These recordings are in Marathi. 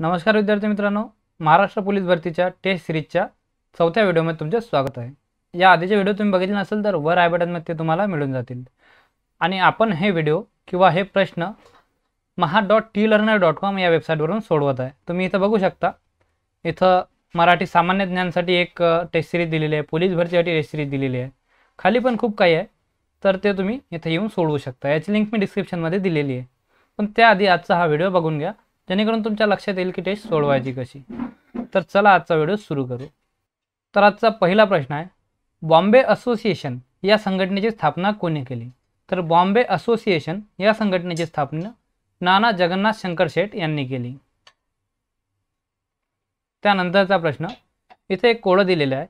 नमस्कार विद्यार्थी मित्रांनो महाराष्ट्र पोलीस भरतीच्या टेस्ट सिरीजच्या चौथ्या व्हिडिओमध्ये तुमचं स्वागत आहे या आधीचे व्हिडिओ तुम्ही बघितले नसेल तर वर आय बटनमध्ये ते तुम्हाला मिळून जातील आणि आपण हे व्हिडिओ किंवा हे प्रश्न Maha dot T learner dot com या वेबसाईटवरून सोडवत आहे तुम्ही इथं बघू शकता इथं मराठी सामान्य ज्ञानसाठी एक टेस्ट सिरीज दिलेली आहे पोलीस भरतीसाठी टेस्ट सिरीज दिलेली आहे खाली पण खूप काही आहे तर ते तुम्ही इथं येऊन सोडवू शकता याची लिंक मी डिस्क्रिप्शनमध्ये दिलेली आहे पण त्याआधी आजचा हा व्हिडिओ बघून घ्या जेणेकरून तुमच्या लक्षात येईल की टेस्ट सोडवायची कशी तर चला आजचा व्हिडिओ सुरू करू तर आजचा पहिला प्रश्न आहे बॉम्बे असोसिएशन या संघटनेची स्थापना कोणी केली तर बॉम्बे असोसिएशन या संघटनेची स्थापना नाना जगन्नाथ शंकर शेठ यांनी केली त्यानंतरचा प्रश्न इथे एक कोड दिलेलं आहे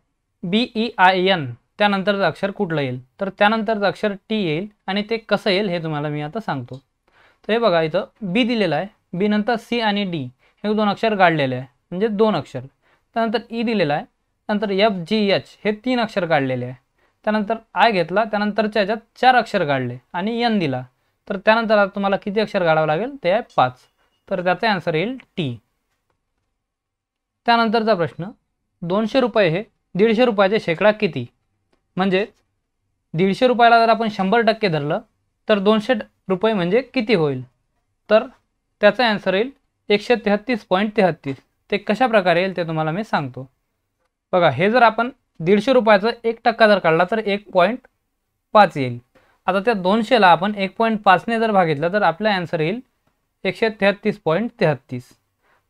बी ई आय एन त्यानंतरचं अक्षर कुठलं येईल तर त्यानंतरचं अक्षर टी येईल आणि ते कसं येईल हे तुम्हाला मी आता सांगतो तर हे बघा इथं बी दिलेलं आहे बी नंतर सी आणि डी हे दोन अक्षर काढलेले आहे म्हणजे दोन अक्षर त्यानंतर ई दिलेला आहे नंतर एफ जी एच हे तीन अक्षर काढलेले आहे त्यानंतर आय घेतला त्यानंतरच्या ह्याच्यात चार अक्षर काढले आणि एन दिला तर त्यानंतर आता तुम्हाला किती अक्षर काढावं लागेल ते आहे पाच तर त्याचा आन्सर येईल टी त्यानंतरचा प्रश्न दोनशे रुपये हे दीडशे रुपयाचे शेकडा किती म्हणजेच दीडशे रुपयाला जर आपण शंभर टक्के धरलं तर दोनशे रुपये म्हणजे किती होईल तर त्याचा आन्सर येईल एकशे तेहत्तीस पॉईंट तेहत्तीस ते कशाप्रकारे येईल ते तुम्हाला मी सांगतो बघा हे जर आपण दीडशे रुपयाचं एक टक्का जर काढला तर एक पॉईंट पाच येईल आता त्या दोनशेला आपण एक पॉईंट पाचने जर भागितलं तर आपला ॲन्सर येईल एकशे तेहत्तीस पॉईंट तेहत्तीस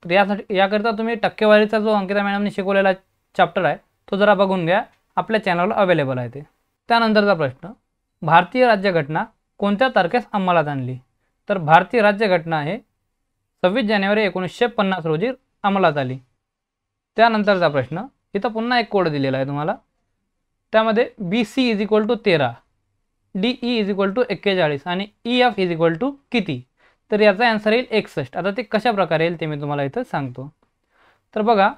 तर यासाठी याकरिता तुम्ही टक्केवारीचा जो अंकिता मॅडमने शिकवलेला चॅप्टर आहे तो जरा बघून घ्या आपल्या चॅनलवर अवेलेबल आहे ते त्यानंतरचा प्रश्न भारतीय राज्यघटना कोणत्या तारखेस अंमलात आणली तर भारतीय राज्यघटना आहे सव्वीस जानेवारी एकोणीसशे पन्नास रोजी अंमलात आली त्यानंतरचा प्रश्न इथं पुन्हा एक कोड दिलेला आहे तुम्हाला त्यामध्ये B C is equal to तेरा D E is equal to एक्केचाळीस आणि E F is equal to किती तर याचा ॲन्सर येईल एकसष्ट आता ते कशा प्रकारे येईल ते मी तुम्हाला इथं सांगतो तर बघा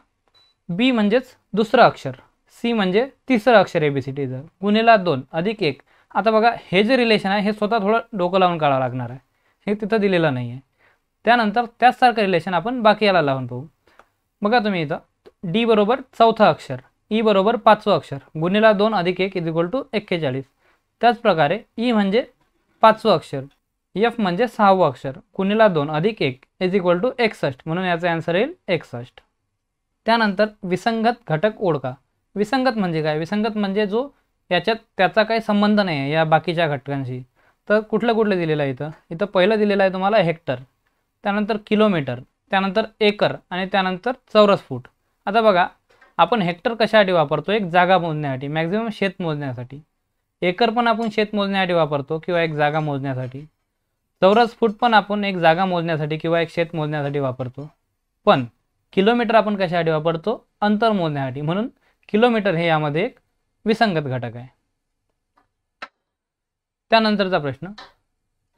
बी म्हणजेच दुसरं अक्षर सी म्हणजे तिसरं अक्षर ए बी सी टीचं गुन्हेला दोन अधिक एक आता बघा हे जे रिलेशन आहे हे स्वतः थोडं डोकं लावून काढावं लागणार आहे हे तिथं दिलेलं नाही आहे त्यानंतर त्याचसारखं रिलेशन आपण बाकी याला लावून पाहू बघा तुम्ही इथं डी बरोबर चौथं अक्षर ई e बरोबर पाचवं अक्षर गुन्हेला दोन अधिक एक इज इक्वल टू एक्केचाळीस त्याचप्रकारे ई e म्हणजे पाचवं अक्षर एफ म्हणजे सहावं अक्षर गुन्हेला दोन अधिक एक इज इक्वल टू एकसष्ट म्हणून याचा आन्सर येईल एकसष्ट त्यानंतर विसंगत घटक ओळखा विसंगत म्हणजे काय विसंगत म्हणजे जो याच्यात त्याचा काही संबंध नाही आहे या बाकीच्या घटकांशी तर कुठलं कुठलं दिलेलं आहे इथं इथं पहिलं दिलेलं आहे तुम्हाला हेक्टर त्यानंतर किलोमीटर त्यानंतर एकर आणि त्यानंतर चौरस फूट आता बघा आपण हेक्टर कशासाठी वापरतो एक जागा मोजण्यासाठी मॅक्झिमम शेत मोजण्यासाठी एकर पण आपण शेत मोजण्यासाठी वापरतो किंवा एक जागा मोजण्यासाठी चौरस फूट पण आपण एक जागा मोजण्यासाठी किंवा एक शेत मोजण्यासाठी वापरतो पण किलोमीटर आपण कशासाठी वापरतो अंतर मोजण्यासाठी म्हणून किलोमीटर हे यामध्ये एक विसंगत घटक आहे त्यानंतरचा प्रश्न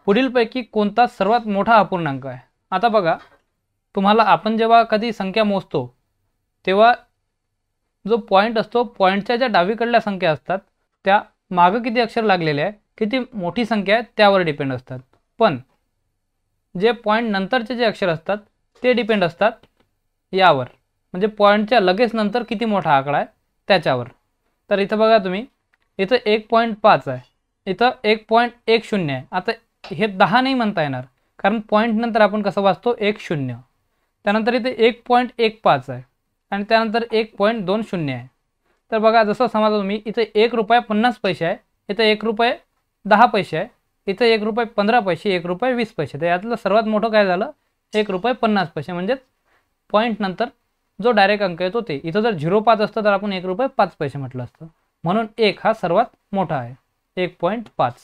पुढीलपैकी कोणता सर्वात मोठा अपूर्णांक आहे आता बघा तुम्हाला आपण जेव्हा कधी संख्या मोजतो तेव्हा जो पॉईंट असतो पॉईंटच्या ज्या डावीकडल्या संख्या असतात त्या मागं किती अक्षर लागलेले आहे किती मोठी संख्या आहे त्यावर डिपेंड असतात पण जे पॉईंट नंतरचे जे अक्षर असतात ते डिपेंड असतात यावर म्हणजे पॉईंटच्या लगेच नंतर किती मोठा आकडा आहे त्याच्यावर तर इथं बघा तुम्ही इथं एक पॉईंट पाच आहे इथं एक पॉईंट एक शून्य आहे आता हे दहा नाही म्हणता येणार कारण नंतर आपण कसं वाचतो एक शून्य त्यानंतर इथे एक पॉईंट एक पाच आहे आणि त्यानंतर एक पॉईंट दोन शून्य आहे तर बघा जसं समजा तुम्ही इथं एक रुपये पन्नास पैसे आहे इथं एक रुपये दहा पैसे आहे इथं एक रुपये पंधरा पैसे एक रुपये वीस पैसे तर यातलं सर्वात मोठं काय झालं एक रुपये पन्नास पैसे म्हणजेच पॉईंट नंतर जो डायरेक्ट अंक येतो ते इथं जर झिरो पाच असतं तर आपण एक रुपये पाच पैसे म्हटलं असतं म्हणून एक हा सर्वात मोठा आहे एक पॉईंट पाच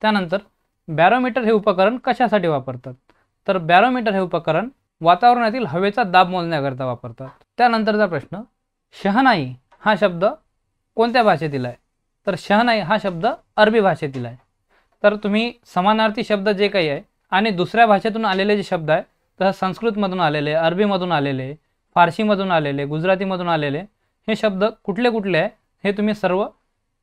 त्यानंतर बॅरोमीटर हे उपकरण कशासाठी वापरतात तर बॅरोमीटर हे उपकरण वातावरणातील हवेचा दाब मोजण्याकरता वापरतात त्यानंतरचा प्रश्न शहनाई हा शब्द कोणत्या भाषेतील आहे तर शहनाई हा शब्द अरबी भाषेतील आहे तर तुम्ही समानार्थी शब्द जे काही आहे आणि दुसऱ्या भाषेतून आलेले जे शब्द आहे तसं संस्कृतमधून आलेले अरबीमधून आलेले फारशीमधून आलेले गुजरातीमधून आलेले हे शब्द कुठले कुठले आहे हे तुम्ही सर्व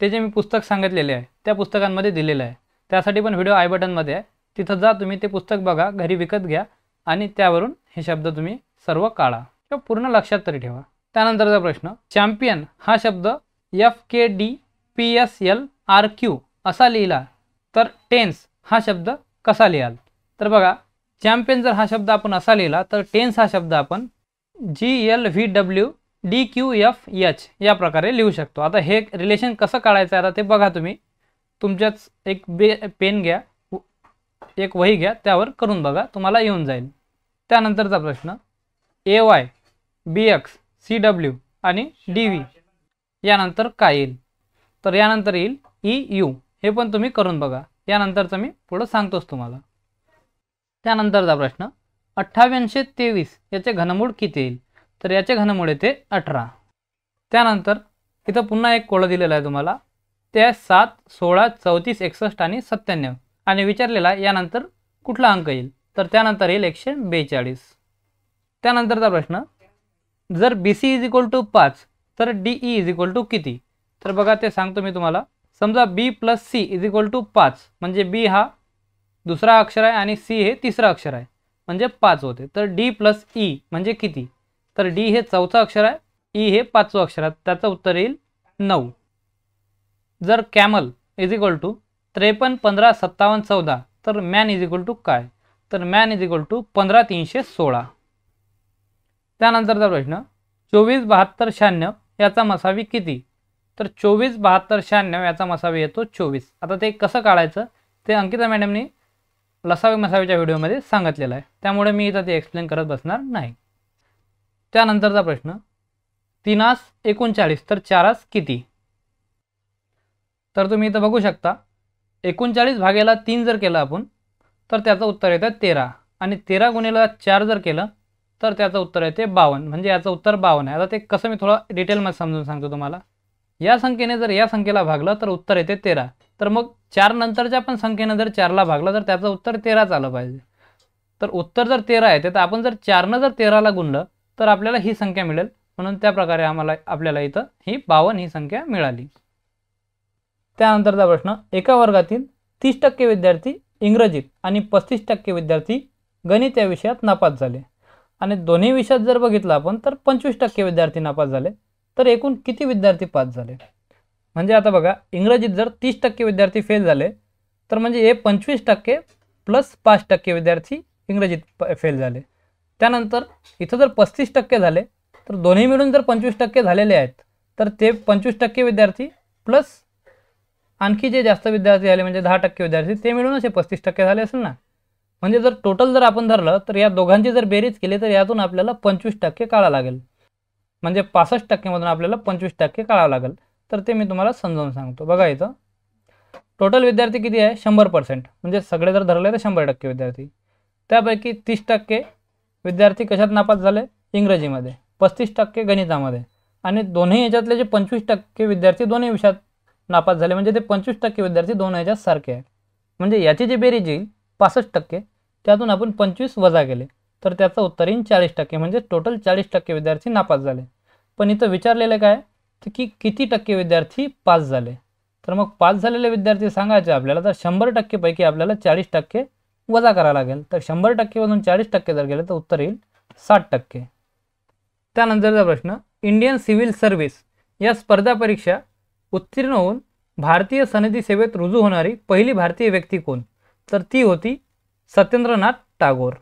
ते जे मी पुस्तक सांगितलेले आहे त्या पुस्तकांमध्ये दिलेलं आहे त्यासाठी पण व्हिडिओ आय बटनमध्ये आहे तिथं जा तुम्ही ते पुस्तक बघा घरी विकत घ्या आणि त्यावरून हे शब्द तुम्ही सर्व काढा किंवा पूर्ण लक्षात तरी ठेवा त्यानंतरचा प्रश्न चॅम्पियन हा शब्द F K D P S L R Q असा लिहिला तर टेन्स हा शब्द कसा लिहाल तर बघा चॅम्पियन जर हा शब्द आपण असा लिहिला तर टेन्स हा शब्द आपण G L V W D Q F H या प्रकारे लिहू शकतो आता हे रिलेशन कसं काढायचं आहे आता ते बघा तुम्ही तुमच्याच एक बे पेन घ्या एक वही घ्या त्यावर करून बघा तुम्हाला येऊन जाईल त्यानंतरचा प्रश्न A Y B X C W आणि डी व्ही यानंतर काय येईल तर यानंतर येईल ई e यू हे पण तुम्ही करून बघा यानंतरचं मी पुढं सांगतोच तुम्हाला त्यानंतरचा प्रश्न अठ्ठाव्याऐंशी तेवीस याचे घनमूळ किती येईल तर याचे घनमूळ येते अठरा त्यानंतर इथं पुन्हा एक कोळं दिलेला आहे तुम्हाला त्या सात सोळा चौतीस एकसष्ट आणि सत्त्याण्णव आणि विचारलेला यानंतर कुठला अंक येईल तर त्यानंतर येईल एकशे बेचाळीस त्यानंतरचा प्रश्न जर B C is equal to पाच तर D E is equal to किती तर बघा ते सांगतो मी तुम्हाला समजा B plus C is equal to पाच म्हणजे बी हा दुसरा अक्षर आहे आणि सी हे तिसरा अक्षर आहे म्हणजे पाच होते तर डी प्लस ई म्हणजे किती तर डी हे चौथं अक्षर आहे ई e हे पाचवं अक्षर आहे त्याचं उत्तर येईल नऊ जर कॅमल इज इक्वल टू त्रेपन्न पंधरा सत्तावन्न चौदा तर मॅन इज इक्वल टू काय तर मॅन इज इक्वल टू पंधरा तीनशे सोळा त्यानंतरचा प्रश्न चोवीस बहात्तर शहाण्णव याचा मसावी किती तर चोवीस बहात्तर शहाण्णव याचा मसावी येतो चोवीस आता ते कसं काढायचं ते अंकिता मॅडमनी लसावी मसावीच्या व्हिडिओमध्ये सांगितलेलं आहे त्यामुळे मी इथं ते एक्सप्लेन करत बसणार नाही त्यानंतरचा प्रश्न तिनास एकोणचाळीस तर चारास किती तर तुम्ही इथं बघू शकता एकोणचाळीस भागेला तीन जर केलं आपण तर त्याचं उत्तर येतं तेरा आणि तेरा गुणेला चार जर केलं तर त्याचं उत्तर येते बावन्न म्हणजे याचं उत्तर बावन्न आहे आता ते कसं मी थोडं डिटेलमध्ये समजून सांगतो तुम्हाला या संख्येने जर या संख्येला भागलं तर उत्तर येते तेरा तर मग चार नंतरच्या पण संख्येनं जर चारला भागलं तर त्याचं उत्तर तेराच आलं पाहिजे तर उत्तर जर तेरा येते तर आपण जर चारनं जर तेराला गुणलं तर आपल्याला ही संख्या मिळेल म्हणून त्याप्रकारे आम्हाला आपल्याला इथं ही बावन्न ही संख्या मिळाली त्यानंतरचा प्रश्न एका वर्गातील तीस टक्के विद्यार्थी इंग्रजीत आणि पस्तीस टक्के विद्यार्थी गणित या विषयात नापास झाले आणि दोन्ही विषयात जर बघितलं आपण तर पंचवीस टक्के विद्यार्थी नापास झाले तर एकूण किती विद्यार्थी पास झाले म्हणजे आता बघा इंग्रजीत जर तीस टक्के विद्यार्थी फेल झाले तर म्हणजे हे पंचवीस टक्के प्लस पाच टक्के विद्यार्थी इंग्रजीत फेल झाले त्यानंतर इथं जर पस्तीस टक्के झाले तर दोन्ही मिळून जर पंचवीस टक्के झालेले आहेत तर ते पंचवीस टक्के विद्यार्थी प्लस आणखी जे जास्त विद्यार्थी झाले म्हणजे दहा टक्के विद्यार्थी ते मिळूनच असे पस्तीस टक्के झाले असेल ना म्हणजे जर टोटल जर आपण धरलं तर या दोघांची जर बेरीज केली तर यातून आपल्याला पंचवीस टक्के काढावं लागेल म्हणजे पासष्ट टक्केमधून आपल्याला पंचवीस टक्के काढावं लागेल तर ते मी तुम्हाला समजावून सांगतो बघा इथं टोटल विद्यार्थी किती आहे शंभर पर्सेंट म्हणजे सगळे जर धरले तर शंभर टक्के विद्यार्थी त्यापैकी तीस टक्के विद्यार्थी कशात नापास झाले इंग्रजीमध्ये पस्तीस टक्के गणितामध्ये आणि दोन्ही याच्यातले जे पंचवीस टक्के विद्यार्थी दोन्ही विषयात नापास झाले म्हणजे ते पंचवीस टक्के विद्यार्थी दोन सारखे आहे म्हणजे याची जी बेरीज येईल पासष्ट टक्के त्यातून आपण पंचवीस वजा केले तर त्याचं उत्तर येईल चाळीस टक्के म्हणजे टोटल चाळीस टक्के विद्यार्थी नापास झाले पण इथं विचारलेलं काय तर की किती टक्के विद्यार्थी पास झाले तर मग पास झालेले विद्यार्थी सांगायचे आपल्याला तर शंभर टक्केपैकी आपल्याला चाळीस टक्के वजा करावं लागेल तर शंभर टक्केमधून चाळीस टक्के जर गेले तर उत्तर येईल साठ टक्के त्यानंतरचा प्रश्न इंडियन सिव्हिल सर्व्हिस या स्पर्धा परीक्षा उत्तीर्ण होऊन भारतीय सनदी सेवेत रुजू होणारी पहिली भारतीय व्यक्ती कोण तर ती होती सत्येंद्रनाथ टागोर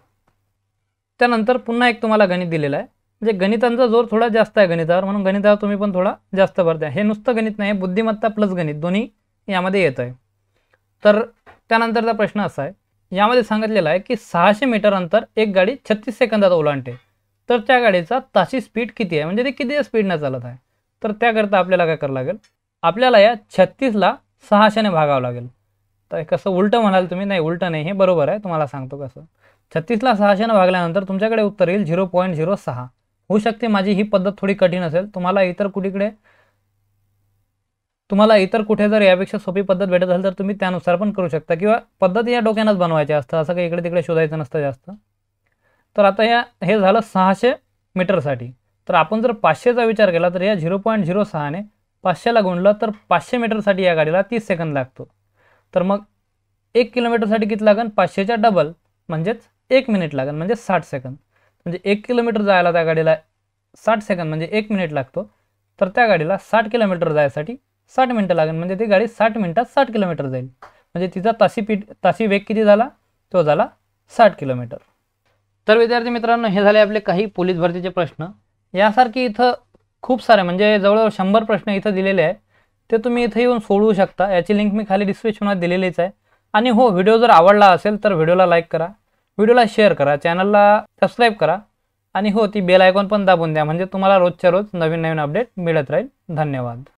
त्यानंतर पुन्हा एक तुम्हाला गणित दिलेलं आहे म्हणजे गणितांचा जोर थोडा जास्त आहे गणितावर म्हणून गणितावर तुम्ही पण थोडा जास्त भर द्या हे नुसतं गणित नाही बुद्धिमत्ता प्लस गणित दोन्ही यामध्ये येत आहे तर त्यानंतरचा प्रश्न असा आहे यामध्ये सांगितलेला आहे की सहाशे मीटर अंतर एक गाडी छत्तीस सेकंदात ओलांडते तर त्या गाडीचा ताशी स्पीड किती आहे म्हणजे ते किती स्पीडनं चालत आहे तर त्याकरता आपल्याला काय करावं लागेल आपल्याला या छत्तीसला सहाशेने भागावं लागेल तर कसं उलटं म्हणाल तुम्ही नाही उलटं नाही हे बरोबर आहे तुम्हाला सांगतो कसं छत्तीसला सहाशेनं भागल्यानंतर तुमच्याकडे उत्तर येईल झिरो पॉईंट झिरो सहा होऊ शकते माझी ही पद्धत थोडी कठीण असेल तुम्हाला इतर कुठेकडे तुम्हाला इतर कुठे जर यापेक्षा सोपी पद्धत भेटत असेल तर तुम्ही त्यानुसार पण करू शकता किंवा पद्धत या डोक्यानंच बनवायची असतं असं काही इकडे तिकडे शोधायचं नसतं जास्त तर आता या हे झालं सहाशे मीटरसाठी तर आपण जर पाचशेचा विचार केला तर या झिरो पॉईंट झिरो सहाने पाचशेला गुणलं तर पाचशे मीटरसाठी या गाडीला तीस सेकंद लागतो तर मग एक किलोमीटरसाठी किती लागेल पाचशेच्या डबल म्हणजेच एक मिनिट लागेल म्हणजे साठ सेकंद म्हणजे एक किलोमीटर जायला त्या गाडीला साठ सेकंद म्हणजे एक मिनिट लागतो तर त्या गाडीला साठ किलोमीटर जायसाठी साठ मिनटं लागेल म्हणजे ती गाडी साठ मिनटात साठ किलोमीटर जाईल म्हणजे तिचा तासी पीठ तासी वेग किती झाला तो झाला साठ किलोमीटर तर विद्यार्थी मित्रांनो हे झाले आपले काही पोलीस भरतीचे प्रश्न यासारखी इथं खूप सारे म्हणजे जवळजवळ शंभर प्रश्न इथं दिलेले आहे ते तुम्ही इथं येऊन सोडवू शकता याची लिंक मी खाली डिस्क्रिप्शनमध्ये दिलेलीच आहे आणि हो व्हिडिओ जर आवडला असेल तर व्हिडिओला लाईक करा व्हिडिओला शेअर करा चॅनलला सबस्क्राईब करा आणि हो ती बेल आयकॉन पण दाबून द्या म्हणजे तुम्हाला रोजच्या रोज नवीन नवीन अपडेट मिळत राहील धन्यवाद